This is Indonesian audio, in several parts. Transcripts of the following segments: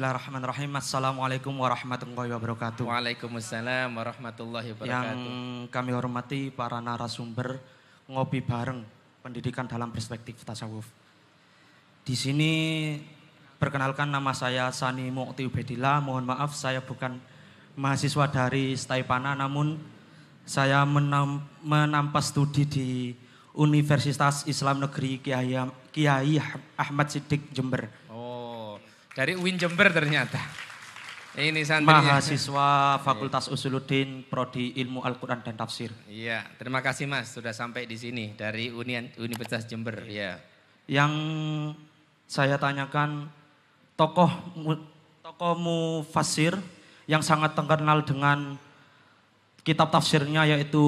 Bismillahirrahmanirrahim. Assalamualaikum warahmatullahi wabarakatuh. Waalaikumsalam warahmatullahi wabarakatuh. Yang kami hormati para narasumber ngopi bareng pendidikan dalam perspektif tasawuf. Di sini perkenalkan nama saya Sani Mukti Ubedila. Mohon maaf saya bukan mahasiswa dari Staipana namun saya menam, menampas studi di Universitas Islam Negeri Kiai, Kiai Ahmad Siddiq Jember dari UIN Jember ternyata. Ini santri Mahasiswa Fakultas Usuluddin Prodi Ilmu Al-Qur'an dan Tafsir. Iya, terima kasih Mas sudah sampai di sini dari Unian, Universitas Jember, ya. Yang saya tanyakan tokoh tokoh mufasir yang sangat terkenal dengan kitab tafsirnya yaitu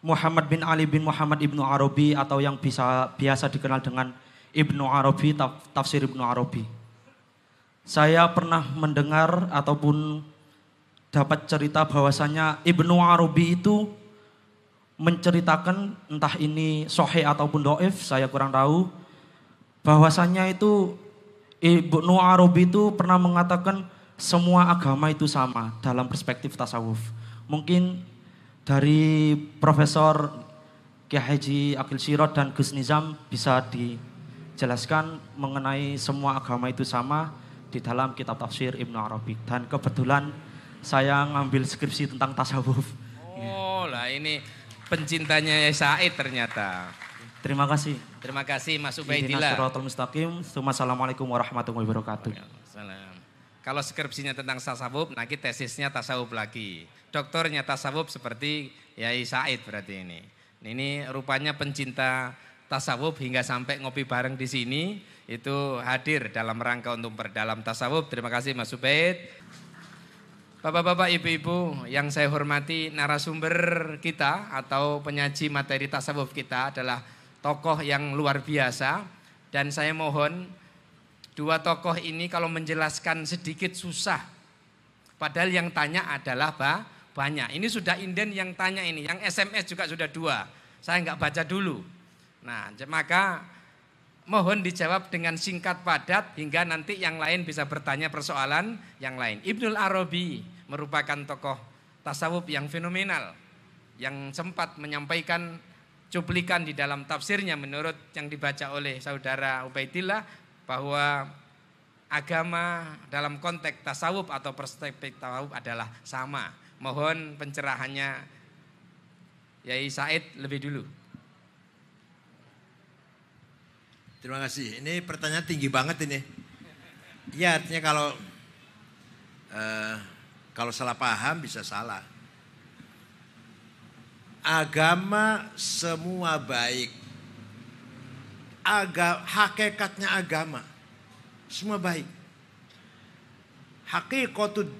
Muhammad bin Ali bin Muhammad ibnu Arabi atau yang bisa biasa dikenal dengan Ibnu Arabi, tafsir Ibnu Arabi. Saya pernah mendengar ataupun dapat cerita bahwasanya Ibnu Arabi itu menceritakan entah ini sohe ataupun doif, saya kurang tahu. Bahwasanya itu Ibnu Arabi itu pernah mengatakan semua agama itu sama dalam perspektif tasawuf. Mungkin dari Profesor Kiai Haji Akil Sirot dan Gus Nizam bisa di jelaskan mengenai semua agama itu sama di dalam kitab tafsir Ibnu Arabi dan kebetulan saya ngambil skripsi tentang tasawuf. Oh, lah ini pencintanya Said ternyata. Terima kasih. Terima kasih Mas Ubaidillah. Assalamualaikum warahmatullahi wabarakatuh. Salam. Kalau skripsinya tentang tasawuf, nanti tesisnya tasawuf lagi. Doktornya tasawuf seperti Yai Said berarti ini. Ini rupanya pencinta tasawuf hingga sampai ngopi bareng di sini itu hadir dalam rangka untuk berdalam tasawuf. Terima kasih Mas Ubaid. Bapak-bapak, ibu-ibu yang saya hormati narasumber kita atau penyaji materi tasawuf kita adalah tokoh yang luar biasa dan saya mohon dua tokoh ini kalau menjelaskan sedikit susah. Padahal yang tanya adalah pak banyak. Ini sudah inden yang tanya ini, yang SMS juga sudah dua. Saya nggak baca dulu Nah, maka mohon dijawab dengan singkat padat hingga nanti yang lain bisa bertanya persoalan yang lain. Ibnul Arabi merupakan tokoh tasawuf yang fenomenal yang sempat menyampaikan cuplikan di dalam tafsirnya menurut yang dibaca oleh saudara Ubaidillah bahwa agama dalam konteks tasawuf atau perspektif tasawuf adalah sama. Mohon pencerahannya Yai Said lebih dulu. Terima kasih. Ini pertanyaan tinggi banget ini. Iya artinya kalau uh, kalau salah paham bisa salah. Agama semua baik. Aga, hakikatnya agama semua baik.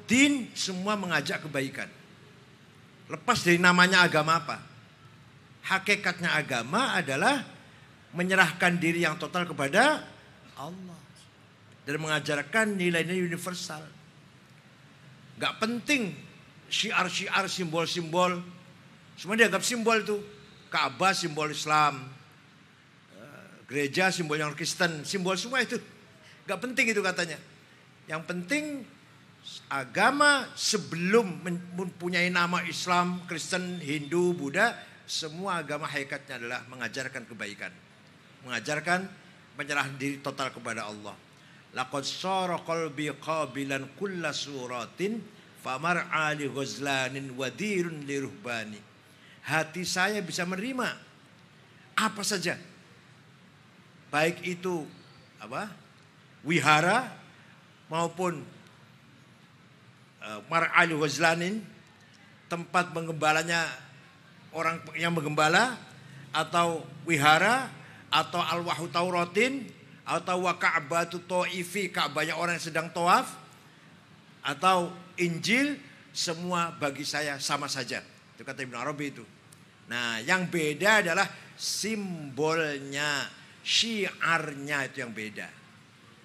din semua mengajak kebaikan. Lepas dari namanya agama apa? Hakikatnya agama adalah menyerahkan diri yang total kepada Allah dan mengajarkan nilainya universal. Gak penting syiar-syiar simbol-simbol. Semua dianggap simbol itu Ka'bah simbol Islam. Eh, gereja simbol yang Kristen, simbol semua itu. Gak penting itu katanya. Yang penting agama sebelum mempunyai nama Islam, Kristen, Hindu, Buddha, semua agama hakikatnya adalah mengajarkan kebaikan mengajarkan penyerahan diri total kepada Allah. Laqad sara qalbi qabilan kulla suratin famar ali ghazlanin wadirun liruhbani. Hati saya bisa menerima apa saja. Baik itu apa? wihara maupun e, mar Ali ghazlanin tempat mengembalanya orang yang mengembala atau wihara atau al al-wahu tauratin atau wa ka'batu to'ifi Ka'bahnya orang yang sedang tawaf atau Injil semua bagi saya sama saja itu kata ibnu Arabi itu nah yang beda adalah simbolnya syiarnya itu yang beda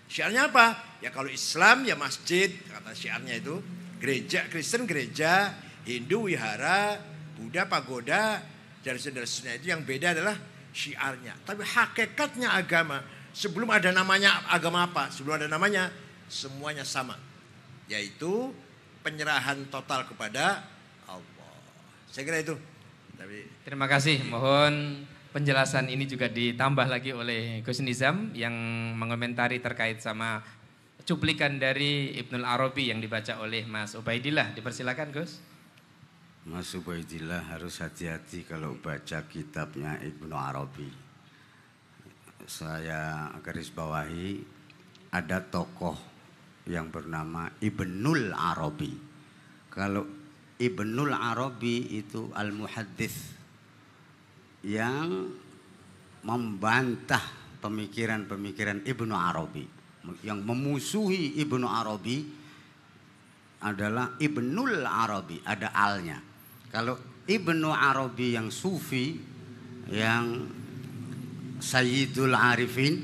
syiarnya apa ya kalau Islam ya masjid kata syiarnya itu gereja Kristen gereja Hindu wihara Buddha pagoda dari seterusnya itu yang beda adalah syiarnya. Tapi hakikatnya agama sebelum ada namanya agama apa, sebelum ada namanya semuanya sama. Yaitu penyerahan total kepada Allah. Saya kira itu. Tapi terima kasih. Mohon penjelasan ini juga ditambah lagi oleh Gus Nizam yang mengomentari terkait sama cuplikan dari Ibnul Arabi yang dibaca oleh Mas Ubaidillah. Dipersilakan Gus. Mas Ubaidillah harus hati-hati kalau baca kitabnya Ibnu Arabi. Saya garis bawahi ada tokoh yang bernama Ibnul Arabi. Kalau Ibnul Arabi itu al-muhaddis yang membantah pemikiran-pemikiran Ibnu Arabi. Yang memusuhi Ibnu Arabi adalah Ibnul Arabi, ada alnya kalau Ibnu Arabi yang sufi yang Sayyidul Arifin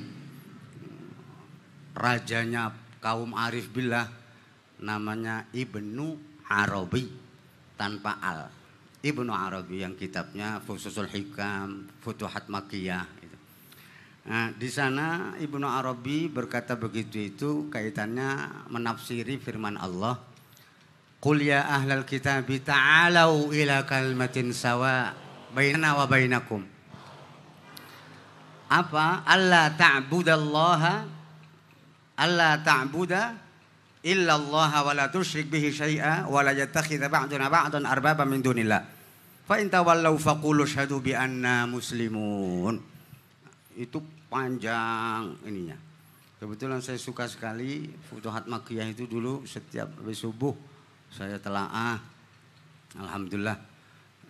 rajanya kaum arif billah namanya Ibnu Arabi tanpa al. Ibnu Arabi yang kitabnya Fususul Hikam, Futuhat Makiyah gitu. Nah, di sana Ibnu Arabi berkata begitu itu kaitannya menafsiri firman Allah Qul ya ahlal kitab ta'alau ila kalmatin sawa bainana wa bainakum. Apa? Allah ta'budallaha Allah ta'buda illallaha wa la tusyrik bihi syai'a wa la yattakhidha ba'duna ba'dan arbaba min dunillah. Fa in tawallaw faqulu syahadu bi anna muslimun. Itu panjang ininya. Kebetulan saya suka sekali Futuhat Makiyah itu dulu setiap habis subuh saya telah ah alhamdulillah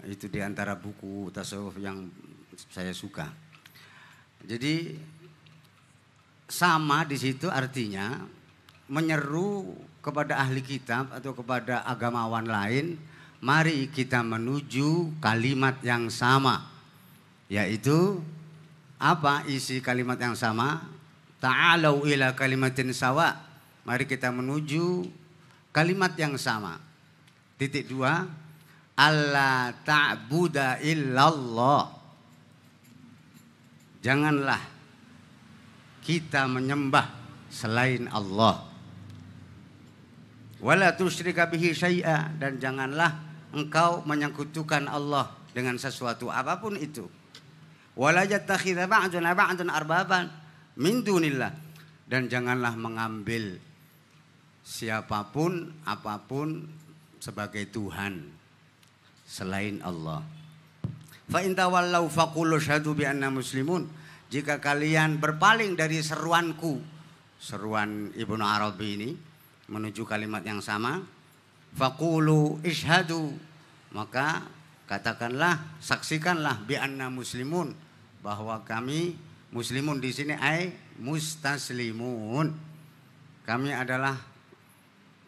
itu diantara buku tasawuf yang saya suka jadi sama di situ artinya menyeru kepada ahli kitab atau kepada agamawan lain mari kita menuju kalimat yang sama yaitu apa isi kalimat yang sama ta'alau ila kalimatin sawa mari kita menuju Kalimat yang sama. Titik dua. Allah ta'buda illallah. Janganlah kita menyembah selain Allah. Wala tusyrika bihi syai'a dan janganlah engkau menyekutukan Allah dengan sesuatu apapun itu. Wala yattakhidha ba'dun ba'dun arbaban min dunillah dan janganlah mengambil siapapun apapun sebagai Tuhan selain Allah. Fa in tawallau faqulu syahadu bi anna muslimun. Jika kalian berpaling dari seruanku, seruan Ibnu Arabi ini menuju kalimat yang sama, faqulu ishadu. Maka katakanlah, saksikanlah bi anna muslimun bahwa kami muslimun di sini ai mustaslimun. Kami adalah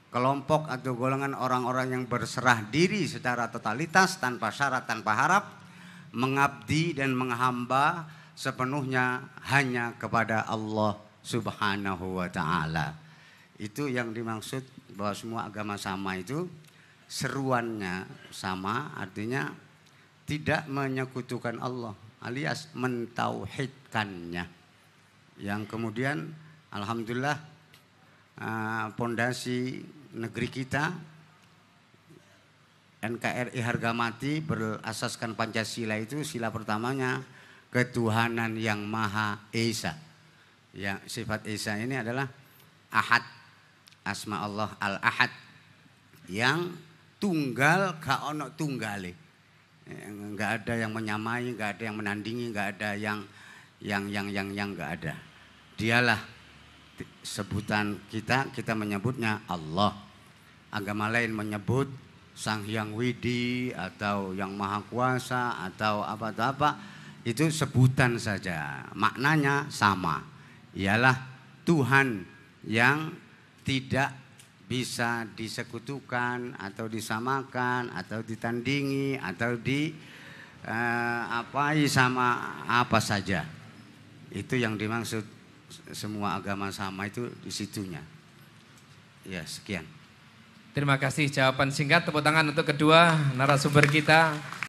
kelompok atau golongan orang-orang yang berserah diri secara totalitas tanpa syarat tanpa harap mengabdi dan menghamba sepenuhnya hanya kepada Allah Subhanahu wa taala. Itu yang dimaksud bahwa semua agama sama itu seruannya sama artinya tidak menyekutukan Allah alias mentauhidkannya. Yang kemudian alhamdulillah pondasi ah, negeri kita NKRI harga mati berasaskan Pancasila itu sila pertamanya ketuhanan yang maha esa. Ya, sifat esa ini adalah ahad asma Allah al-ahad yang tunggal gak ono tunggale. Enggak eh, ada yang menyamai, enggak ada yang menandingi, enggak ada yang yang yang yang yang enggak ada. Dialah sebutan kita, kita menyebutnya Allah. Agama lain menyebut Sang Hyang Widi atau Yang Maha Kuasa atau apa atau apa itu sebutan saja. Maknanya sama. Ialah Tuhan yang tidak bisa disekutukan atau disamakan atau ditandingi atau di eh, apa sama apa saja. Itu yang dimaksud semua agama sama itu di situnya. Ya sekian. Terima kasih jawaban singkat tepuk tangan untuk kedua narasumber kita.